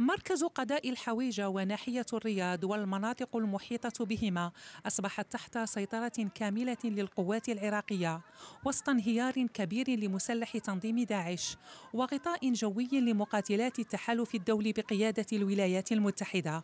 مركز قضاء الحويجة وناحية الرياض والمناطق المحيطة بهما أصبحت تحت سيطرة كاملة للقوات العراقية وسط انهيار كبير لمسلح تنظيم داعش وغطاء جوي لمقاتلات التحالف الدولي بقيادة الولايات المتحدة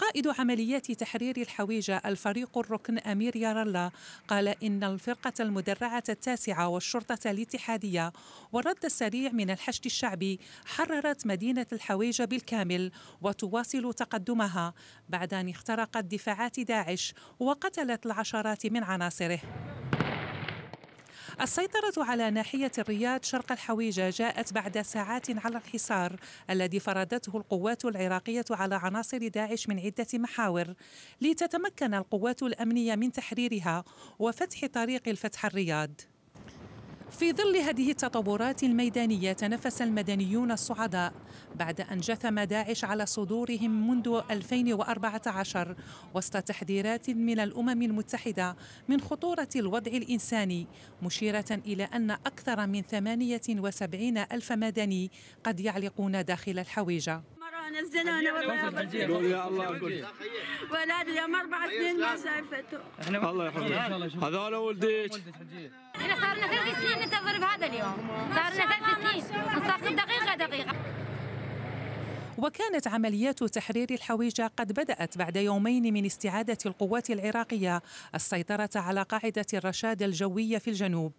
قائد عمليات تحرير الحويجة الفريق الركن أمير يارلا قال إن الفرقة المدرعة التاسعة والشرطة الاتحادية والرد السريع من الحشد الشعبي حررت مدينة الحويجة بالكامل وتواصل تقدمها بعد أن اخترقت دفاعات داعش وقتلت العشرات من عناصره السيطرة على ناحية الرياض شرق الحويجة جاءت بعد ساعات على الحصار الذي فرضته القوات العراقية على عناصر داعش من عدة محاور لتتمكن القوات الأمنية من تحريرها وفتح طريق الفتح الرياض في ظل هذه التطورات الميدانية تنفس المدنيون الصعداء بعد أن جثم داعش على صدورهم منذ 2014 وسط تحذيرات من الأمم المتحدة من خطورة الوضع الإنساني مشيرة إلى أن أكثر من 78 ألف مدني قد يعلقون داخل الحويجة الزنانة يا الله كل ولد اليوم اربع سنين ما شايفته الله يحفظك هذا ولدك احنا صار لنا ثلاث سنين ننتظر بهذا اليوم صار لنا ثلاث سنين نساقط دقيقه دقيقه وكانت عمليات تحرير الحويجة قد بدأت بعد يومين من استعادة القوات العراقية السيطرة على قاعدة الرشاد الجوية في الجنوب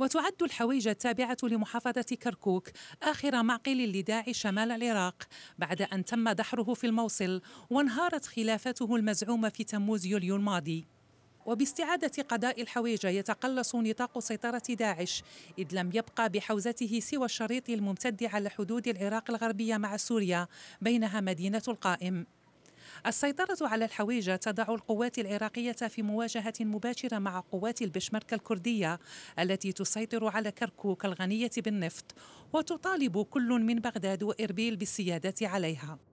وتعد الحويجة التابعة لمحافظة كركوك آخر معقل لداعش شمال العراق بعد أن تم دحره في الموصل وانهارت خلافته المزعومة في تموز يوليو الماضي وباستعادة قضاء الحويجة يتقلص نطاق سيطرة داعش إذ لم يبقى بحوزته سوى الشريط الممتد على حدود العراق الغربية مع سوريا بينها مدينة القائم السيطرة على الحويجة تضع القوات العراقية في مواجهة مباشرة مع قوات البشمركة الكردية التي تسيطر على كركوك الغنية بالنفط وتطالب كل من بغداد وإربيل بالسيادة عليها